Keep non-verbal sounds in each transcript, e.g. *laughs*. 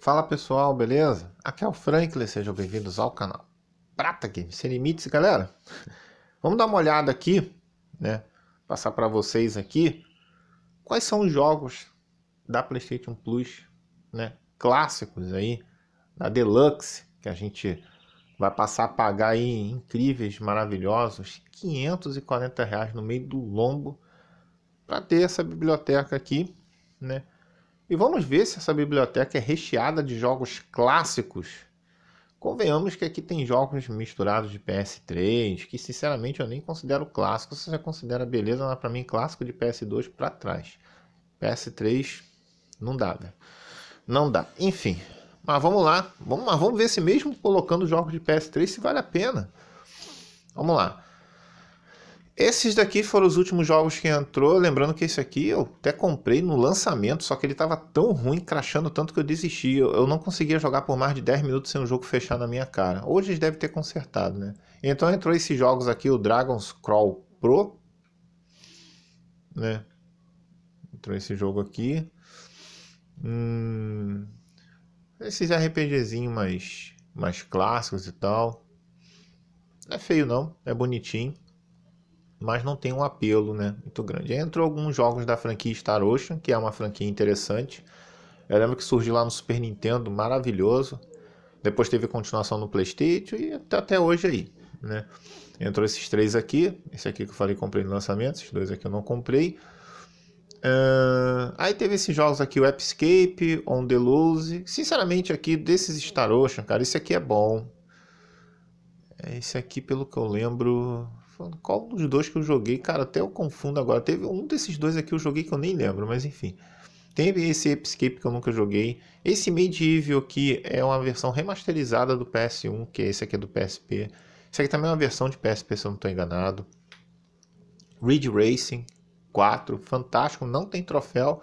Fala pessoal, beleza? Aqui é o Franklin, sejam bem-vindos ao canal Prata Games Sem Limites, galera. *laughs* Vamos dar uma olhada aqui, né? Passar para vocês aqui quais são os jogos da PlayStation Plus, né? Clássicos aí, da Deluxe, que a gente vai passar a pagar aí incríveis, maravilhosos, 540 reais no meio do lombo para ter essa biblioteca aqui, né? E vamos ver se essa biblioteca é recheada de jogos clássicos. Convenhamos que aqui tem jogos misturados de PS3, que sinceramente eu nem considero clássico, você já considera beleza, mas para mim clássico de PS2 para trás. PS3 não dá, velho. Né? Não dá. Enfim, mas vamos lá. Vamos vamos ver se mesmo colocando jogos de PS3 se vale a pena. Vamos lá. Esses daqui foram os últimos jogos que entrou. Lembrando que esse aqui eu até comprei no lançamento, só que ele estava tão ruim, crachando tanto que eu desisti. Eu, eu, não conseguia jogar por mais de 10 minutos sem o jogo fechar na minha cara. Hoje eles devem ter consertado, né? Então entrou esses jogos aqui, o Dragon's Crawl Pro, né? Entrou esse jogo aqui. Hum, esses RPGzinhos mais, mais clássicos e tal. Não é feio não, é bonitinho mas não tem um apelo né, muito grande. Entrou alguns jogos da franquia Star Ocean, que é uma franquia interessante. Eu lembro que surgiu lá no Super Nintendo, maravilhoso. Depois teve continuação no PlayStation e tá até hoje aí, né? Entrou esses três aqui. Esse aqui que eu falei comprei no lançamento, esses dois aqui eu não comprei. Uh, aí teve esses jogos aqui, o Epscape, On The Lose. Sinceramente, aqui desses Star Ocean, cara, esse aqui é bom. É, esse aqui, pelo que eu lembro, falando qual dos dois que eu joguei, cara, até eu confundo agora. Teve um desses dois aqui eu joguei que eu nem lembro, mas enfim. Teve esse Escape que eu nunca joguei. Esse Medieval aqui é uma versão remasterizada do PS1, que é esse aqui é do PSP. Esse aqui também é uma versão de PSP, se eu não estou enganado. Ridge Racing 4, fantástico, não tem troféu.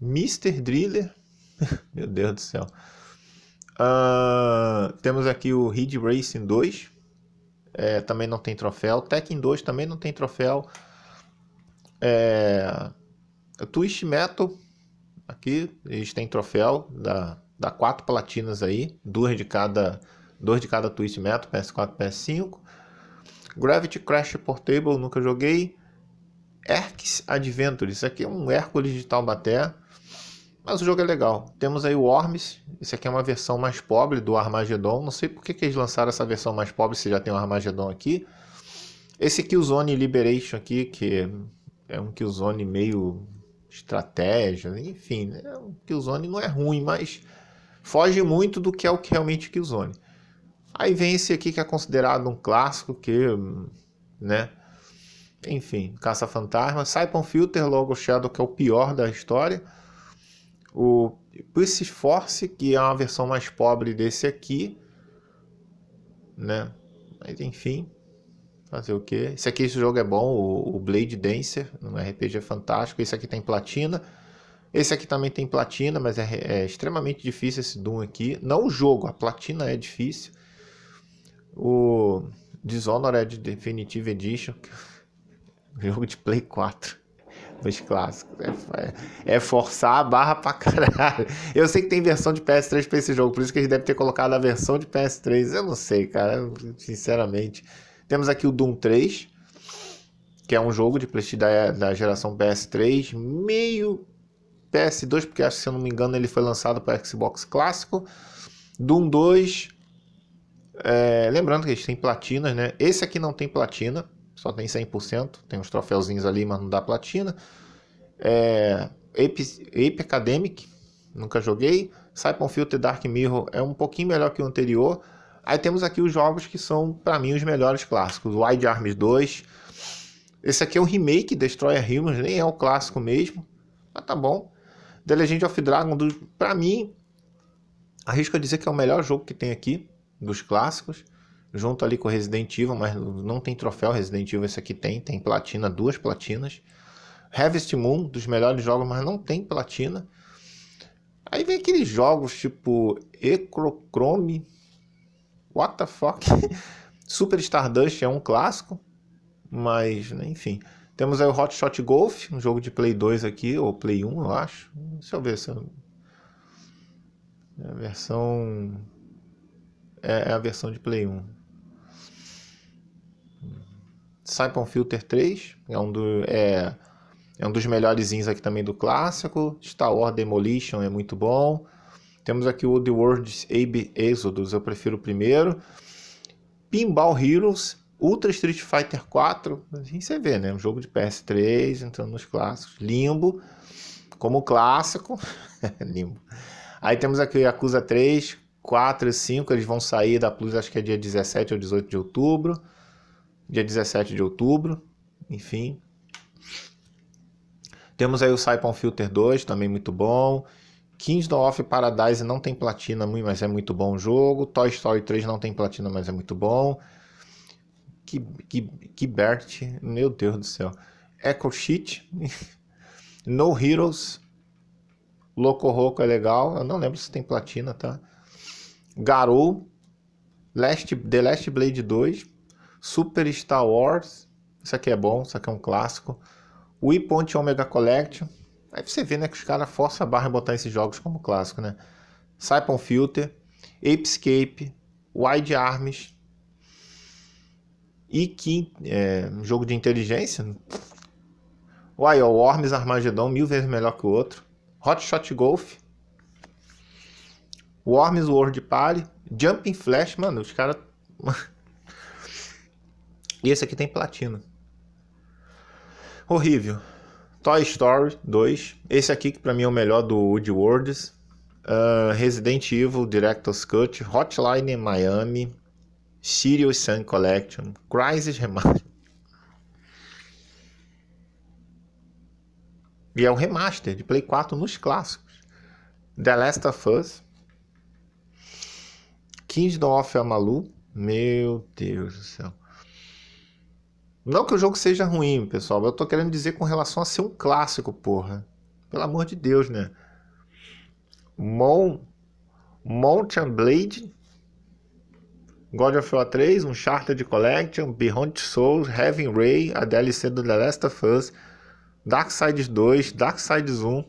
Mr. Driller, *laughs* meu Deus do céu. Uh, temos aqui o Ridge Racing 2, é, também não tem troféu. Tekken 2 também não tem troféu. É, Twist Metal, aqui eles têm troféu, dá, dá quatro platinas aí, duas de cada, duas de cada Twist Metal, PS4 PS5. Gravity Crash Portable, nunca joguei. Adventure, Adventures, aqui é um Hércules de Taubaté mas o jogo é legal. Temos aí o Worms, esse aqui é uma versão mais pobre do Armageddon, não sei por que, que eles lançaram essa versão mais pobre se já tem o Armageddon aqui. Esse Killzone Liberation aqui, que é um Killzone meio estratégia, enfim, né? é um Killzone não é ruim, mas foge muito do que é o que realmente é Killzone. Aí vem esse aqui que é considerado um clássico, que, né, enfim, Caça-Fantasma, Saipan Filter, logo Shadow, que é o pior da história, o Pulse Force, que é uma versão mais pobre desse aqui, né? Mas enfim, fazer o que? Esse aqui, esse jogo é bom, o, o Blade Dancer, um RPG fantástico. Esse aqui tem platina. Esse aqui também tem platina, mas é, é, extremamente difícil esse Doom aqui. Não o jogo, a platina é difícil. O Dishonored Definitive Edition, *laughs* jogo de Play 4 dos clássicos. É, é, é, forçar a barra pra caralho. Eu sei que tem versão de PS3 pra esse jogo, por isso que a gente deve ter colocado a versão de PS3. Eu não sei, cara, sinceramente. Temos aqui o Doom 3, que é um jogo de PlayStation da, geração PS3, meio PS2, porque acho que se eu não me engano ele foi lançado para Xbox clássico. Doom 2, é, lembrando que eles têm platinas, né? Esse aqui não tem platina só tem 100%, tem uns troféuzinhos ali, mas não dá platina. É, Ape, Ape Academic, nunca joguei. Siphon Filter Dark Mirror é um pouquinho melhor que o anterior. Aí temos aqui os jogos que são, para mim, os melhores clássicos. Wide Arms 2. Esse aqui é um remake, Destroyer Humans, nem é o um clássico mesmo. Mas tá bom. The Legend of Dragon, do, pra mim, arrisco a dizer que é o melhor jogo que tem aqui, dos clássicos junto ali com Resident Evil, mas não tem troféu Resident Evil, esse aqui tem, tem platina, duas platinas. Harvest Moon, dos melhores jogos, mas não tem platina. Aí vem aqueles jogos tipo Ecrochrome, what the fuck? *laughs* Super Stardust é um clássico, mas né, enfim. Temos aí o Hot Shot Golf, um jogo de Play 2 aqui, ou Play 1, eu acho. Deixa eu ver se eu... É a versão. É, é a versão de Play 1. Saipon Filter 3, é um, do, é, é um dos melhores aqui também do clássico. Star Wars Demolition é muito bom. Temos aqui o The World's Abe Exodus, eu prefiro o primeiro. Pinball Heroes, Ultra Street Fighter 4, assim você vê, né? Um jogo de PS3, entrando nos clássicos. Limbo, como clássico. *laughs* Limbo. Aí temos aqui o Yakuza 3, 4 e 5, eles vão sair da Plus, acho que é dia 17 ou 18 de outubro dia 17 de outubro, enfim. Temos aí o Saipon Filter 2, também muito bom. Kings of Paradise não tem platina, mas é muito bom o jogo. Toy Story 3 não tem platina, mas é muito bom. Que Bert? meu Deus do céu. Echo Sheet, *laughs* No Heroes, Loco Roco é legal, eu não lembro se tem platina, tá? Garou, Last, The Last Blade 2, Super Star Wars, isso aqui é bom, isso aqui é um clássico. Wii Point Omega Collection, aí você vê né, que os caras forçam a barra em botar esses jogos como clássico, né? Saipon Filter, Apescape, Wide Arms, e que é, um jogo de inteligência. Uai, o Worms Armageddon, mil vezes melhor que o outro. Hot Shot Golf. Worms World Party. Jumping Flash, mano, os caras *laughs* E esse aqui tem platina. Horrível. Toy Story 2. Esse aqui que pra mim é o melhor do Woodwards. Uh, ah, Resident Evil Director's Cut. Hotline Miami. Serious Sun Collection. Crisis Remaster. E é um remaster de Play 4 nos clássicos. The Last of Us. Kingdom of Amalu. Meu Deus do céu. Não que o jogo seja ruim, pessoal, eu tô querendo dizer com relação a ser um clássico, porra. Pelo amor de Deus, né? Mon... Mountain Blade, God of War 3, Uncharted Collection, Beyond Souls, Heaven Ray, a DLC do The Last of Us, Darksiders 2, Darksiders 1.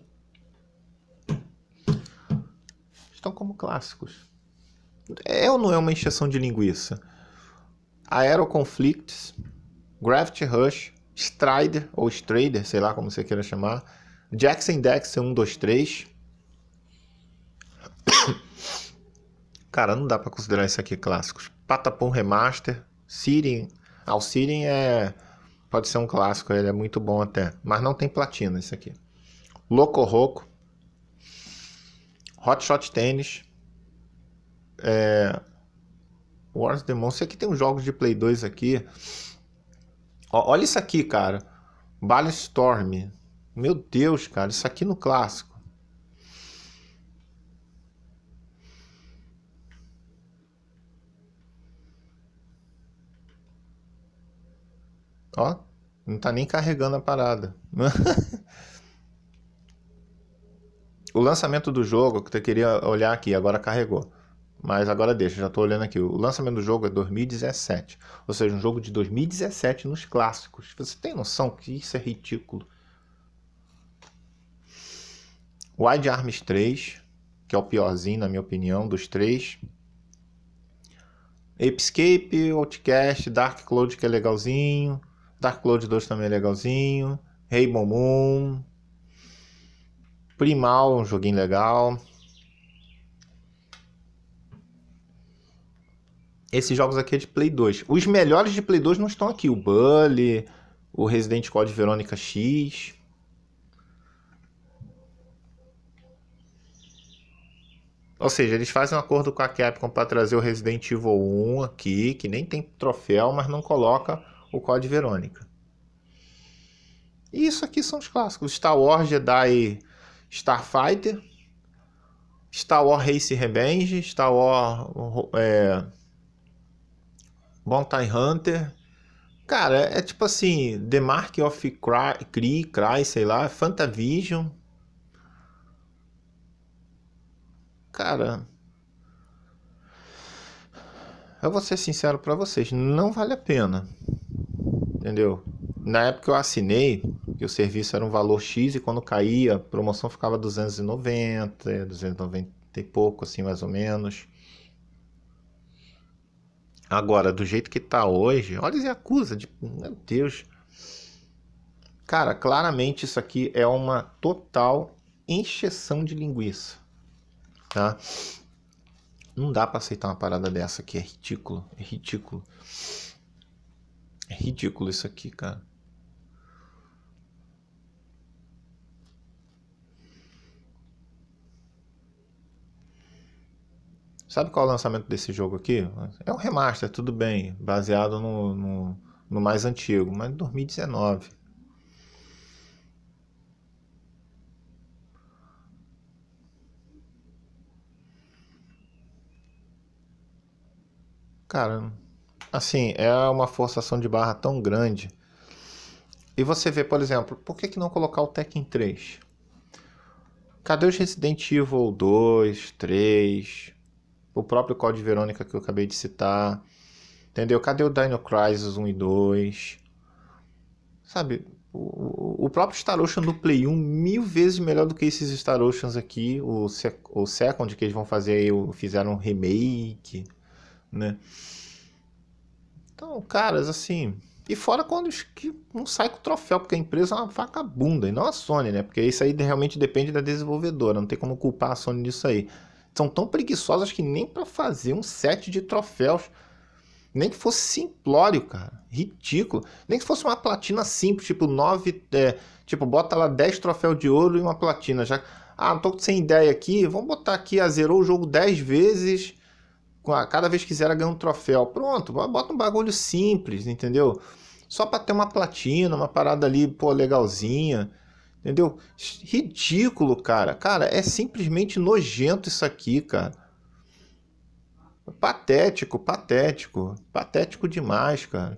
Estão como clássicos. É ou não é uma encheção de linguiça? Aero Conflicts, Graft Rush, Strider ou Strader, sei lá como você queira chamar, Jackson Dex 123. *coughs* Cara, não dá para considerar isso aqui clássicos. Patapom Remaster, Siren. Ah, o Siren é pode ser um clássico, ele é muito bom até, mas não tem platina isso aqui. Loco Roco, Hot Shot Tennis, é... Wars Demon. Isso aqui tem uns jogos de Play 2 aqui olha isso aqui, cara. Storm. Meu Deus, cara, isso aqui no clássico. Ó, não tá nem carregando a parada. *laughs* o lançamento do jogo que eu queria olhar aqui, agora carregou. Mas agora deixa, já estou olhando aqui. O lançamento do jogo é 2017. Ou seja, um jogo de 2017 nos clássicos. Você tem noção que isso é ridículo? Wide Arms 3, que é o piorzinho, na minha opinião, dos três. Escape, Outcast, Dark Cloud, que é legalzinho. Dark Cloud 2 também é legalzinho. Rainbow Moon. Primal, um joguinho legal. esses jogos aqui é de Play 2. Os melhores de Play 2 não estão aqui. O Bully, o Resident Code Verônica X. Ou seja, eles fazem um acordo com a Capcom para trazer o Resident Evil 1 aqui, que nem tem troféu, mas não coloca o Code Verônica. E isso aqui são os clássicos: Star Wars Jedi Starfighter, Star Wars Race Revenge, Star Wars. É... Bounty Hunter. Cara, é, é tipo assim, The Mark of Cry, Cry, Cry sei lá, Fantavision. Cara, eu vou ser sincero para vocês, não vale a pena. Entendeu? Na época eu assinei, que o serviço era um valor X e quando caía, a promoção ficava 290, 290 e pouco, assim, mais ou menos. Agora, do jeito que tá hoje, olha e acusa de, meu Deus. Cara, claramente isso aqui é uma total encheção de linguiça, tá? Não dá para aceitar uma parada dessa aqui, é ridículo, é ridículo. É ridículo isso aqui, cara. Sabe qual é o lançamento desse jogo aqui? É um remaster, tudo bem, baseado no, no, no mais antigo, mas 2019. Cara, assim, é uma forçação de barra tão grande. E você vê, por exemplo, por que, que não colocar o Tekken 3? Cadê os Resident Evil 2, 3? o próprio Code Verônica que eu acabei de citar. Entendeu? Cadê o Dino Crisis 1 e 2? Sabe, o, o próprio Star Ocean do Play 1 mil vezes melhor do que esses Star Oceans aqui, o, o Second que eles vão fazer aí, fizeram um remake, né? Então, caras, assim... E fora quando que não sai com o troféu, porque a empresa é uma vagabunda, e não a Sony, né? Porque isso aí realmente depende da desenvolvedora, não tem como culpar a Sony disso aí são tão preguiçosas que nem para fazer um set de troféus. Nem que fosse simplório, cara. Ridículo. Nem que fosse uma platina simples, tipo 9. É, tipo, bota lá 10 troféus de ouro e uma platina. Já. Ah, não tô sem ideia aqui. Vamos botar aqui, a ah, zerou o jogo 10 vezes. Cada vez que zera ganha um troféu. Pronto, bota um bagulho simples, entendeu? Só para ter uma platina, uma parada ali, pô, legalzinha. Entendeu? Ridículo, cara. Cara, é simplesmente nojento isso aqui, cara. Patético, patético. Patético demais, cara.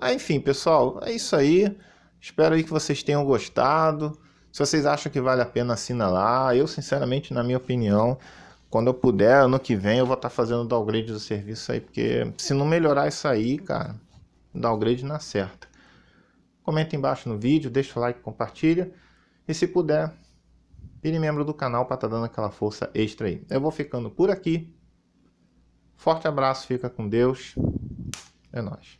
Ah, enfim, pessoal, é isso aí. Espero aí que vocês tenham gostado. Se vocês acham que vale a pena, assina lá. Eu, sinceramente, na minha opinião, quando eu puder, ano que vem, eu vou estar tá fazendo downgrade do serviço aí, porque se não melhorar isso aí, cara, downgrade não certa. Comenta embaixo no vídeo, deixa o like, compartilha. E se puder, vire membro do canal para estar tá dando aquela força extra aí. Eu vou ficando por aqui. Forte abraço, fica com Deus. É nóis.